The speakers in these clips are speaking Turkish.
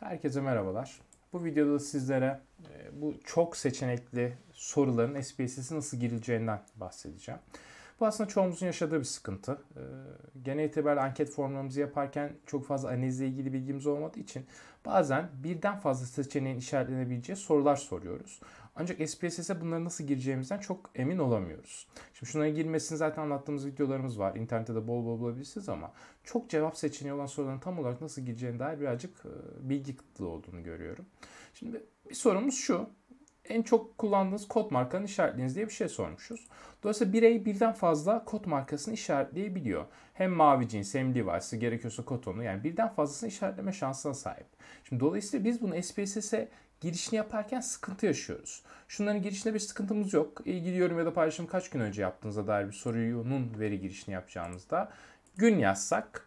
Herkese merhabalar. Bu videoda sizlere e, bu çok seçenekli soruların SPSS'e nasıl girileceğinden bahsedeceğim. Bu aslında çoğumuzun yaşadığı bir sıkıntı. E, genel itibariyle anket formlarımızı yaparken çok fazla analizle ilgili bilgimiz olmadığı için bazen birden fazla seçeneğin işaretlenebileceği sorular soruyoruz. Ancak SPSS'e bunları nasıl gireceğimizden çok emin olamıyoruz. Şimdi şunlara girmesini zaten anlattığımız videolarımız var. İnternette de bol bol bulabilirsiniz ama çok cevap seçeneği olan soruların tam olarak nasıl gireceğine dair birazcık e, bilgi kıtlığı olduğunu görüyorum. Şimdi bir sorumuz şu en çok kullandığınız kod markanı işaretleyiniz diye bir şey sormuşuz. Dolayısıyla birey birden fazla kod markasını işaretleyebiliyor. Hem mavi cins hem Levi's'ı gerekiyorsa kotonu yani birden fazlasını işaretleme şansına sahip. Şimdi dolayısıyla biz bunu SPSS'e girişini yaparken sıkıntı yaşıyoruz. Şunların girişinde bir sıkıntımız yok. İlgili yorum ya da paylaşım kaç gün önce yaptığınızda dair bir sorunun veri girişini yapacağımızda gün yazsak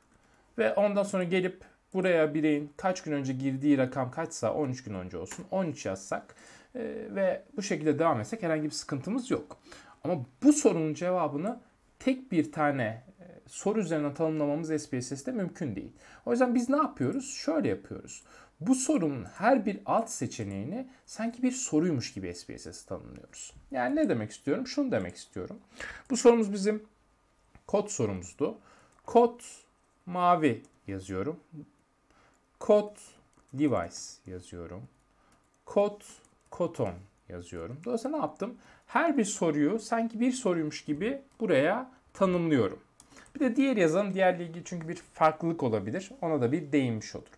ve ondan sonra gelip buraya bireyin kaç gün önce girdiği rakam kaçsa 13 gün önce olsun 13 yazsak ee, ve bu şekilde devam etsek herhangi bir sıkıntımız yok. Ama bu sorunun cevabını tek bir tane e, soru üzerinden tanımlamamız SPSS'de mümkün değil. O yüzden biz ne yapıyoruz? Şöyle yapıyoruz. Bu sorunun her bir alt seçeneğini sanki bir soruymuş gibi SPSS tanımlıyoruz. Yani ne demek istiyorum? Şunu demek istiyorum. Bu sorumuz bizim kod sorumuzdu. Kod mavi yazıyorum. Kod device yazıyorum. Kod koton yazıyorum. Dolayısıyla ne yaptım? Her bir soruyu sanki bir soruymuş gibi buraya tanımlıyorum. Bir de diğer yazan Diğerle ilgili çünkü bir farklılık olabilir. Ona da bir değinmiş olurum.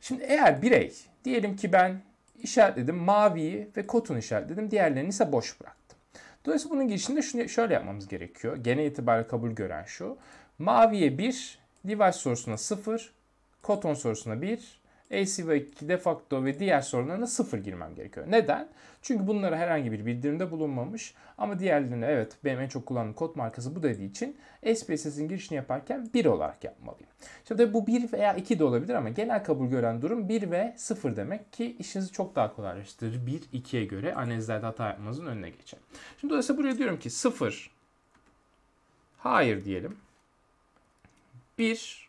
Şimdi eğer birey, diyelim ki ben işaretledim maviyi ve kotun işaretledim. Diğerlerini ise boş bıraktım. Dolayısıyla bunun girişinde şunu şöyle yapmamız gerekiyor. Genel itibariyle kabul gören şu. Maviye 1, Levi's sorusuna 0, koton sorusuna 1, ACV2 de facto ve diğer sorularına sıfır girmem gerekiyor. Neden? Çünkü bunlara herhangi bir bildirimde bulunmamış ama diğerlerine evet benim en çok kullandığım kod markası bu dediği için SPSS'in girişini yaparken 1 olarak yapmalıyım. Şimdi bu 1 veya 2 de olabilir ama genel kabul gören durum 1 ve 0 demek ki işinizi çok daha kolaylaştırır. 1 2'ye göre analizlerde hata yapmanızın önüne geçer. Şimdi dolayısıyla buraya diyorum ki 0 hayır diyelim. 1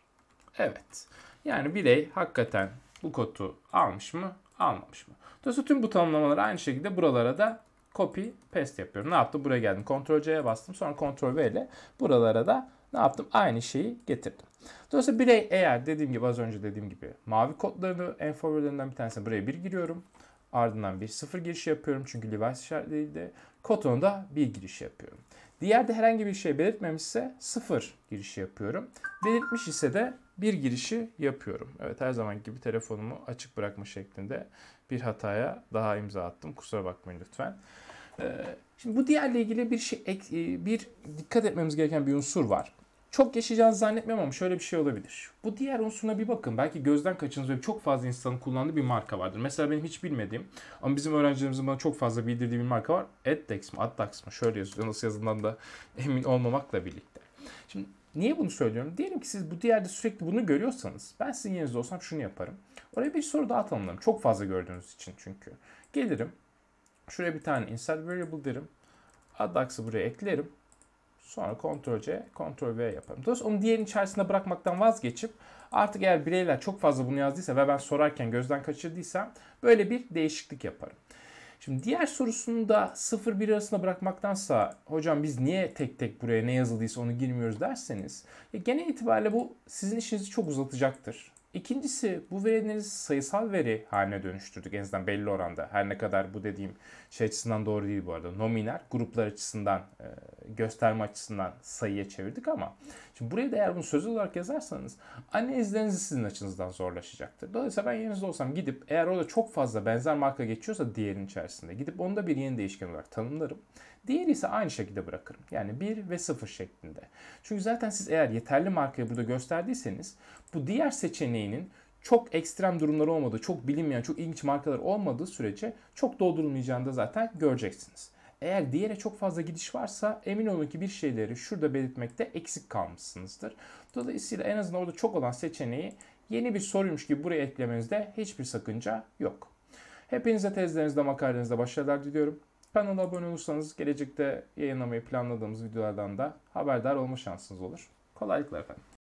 evet. Yani birey hakikaten bu kodu almış mı almamış mı? Dolayısıyla tüm bu tanımlamaları aynı şekilde buralara da copy paste yapıyorum. Ne yaptım? Buraya geldim. Ctrl C'ye bastım. Sonra Ctrl V ile buralara da ne yaptım? Aynı şeyi getirdim. Dolayısıyla birey eğer dediğim gibi az önce dediğim gibi mavi kodlarını en favorilerinden bir tanesine buraya bir giriyorum. Ardından bir sıfır giriş yapıyorum çünkü Levi's işaretleriyle. Cotton'u da bir giriş yapıyorum. Diğerde herhangi bir şey belirtmemişse sıfır giriş yapıyorum. Belirtmiş ise de bir girişi yapıyorum. Evet her zaman gibi telefonumu açık bırakma şeklinde bir hataya daha imza attım. Kusura bakmayın lütfen. Ee, şimdi bu diğerle ilgili bir şey e, bir dikkat etmemiz gereken bir unsur var. Çok yaşayacağınızı zannetmiyorum ama şöyle bir şey olabilir. Bu diğer unsuruna bir bakın. Belki gözden kaçınız ve çok fazla insanın kullandığı bir marka vardır. Mesela benim hiç bilmediğim ama bizim öğrencilerimizin bana çok fazla bildirdiği bir marka var. Eddex mi, Addax mı? Şöyle yazıyor. Nasıl yazından da emin olmamakla birlikte. Şimdi Niye bunu söylüyorum? Diyelim ki siz bu diğerde sürekli bunu görüyorsanız ben sizin yerinizde olsam şunu yaparım. Oraya bir soru daha tanımlarım. Çok fazla gördüğünüz için çünkü. Gelirim. Şuraya bir tane insert variable derim. Addax'ı buraya eklerim. Sonra Ctrl C, Ctrl V yapalım Dolayısıyla onu diğerin içerisinde bırakmaktan vazgeçip artık eğer bireyler çok fazla bunu yazdıysa ve ben sorarken gözden kaçırdıysam böyle bir değişiklik yaparım. Şimdi diğer sorusunu da 0-1 arasında bırakmaktansa hocam biz niye tek tek buraya ne yazıldıysa onu girmiyoruz derseniz ya e, genel itibariyle bu sizin işinizi çok uzatacaktır. İkincisi bu verileri sayısal veri haline dönüştürdük en azından belli oranda. Her ne kadar bu dediğim şey açısından doğru değil bu arada. nominal gruplar açısından, e, gösterme açısından sayıya çevirdik ama şimdi buraya da eğer bunu sözlü olarak yazarsanız analizleriniz sizin açınızdan zorlaşacaktır. Dolayısıyla ben yerinizde olsam gidip eğer orada çok fazla benzer marka geçiyorsa diğerin içerisinde gidip onda bir yeni değişken olarak tanımlarım. Diğeri ise aynı şekilde bırakırım. Yani 1 ve 0 şeklinde. Çünkü zaten siz eğer yeterli markayı burada gösterdiyseniz bu diğer seçeneğinin çok ekstrem durumları olmadığı, çok bilinmeyen, çok ilginç markalar olmadığı sürece çok doldurulmayacağını da zaten göreceksiniz. Eğer diğere çok fazla gidiş varsa emin olun ki bir şeyleri şurada belirtmekte eksik kalmışsınızdır. Dolayısıyla en azından orada çok olan seçeneği yeni bir soruymuş gibi buraya eklemenizde hiçbir sakınca yok. Hepinize tezlerinizde makalenizde başarılar diliyorum. Kanala abone olursanız gelecekte yayınlamayı planladığımız videolardan da haberdar olma şansınız olur. Kolaylıklar efendim.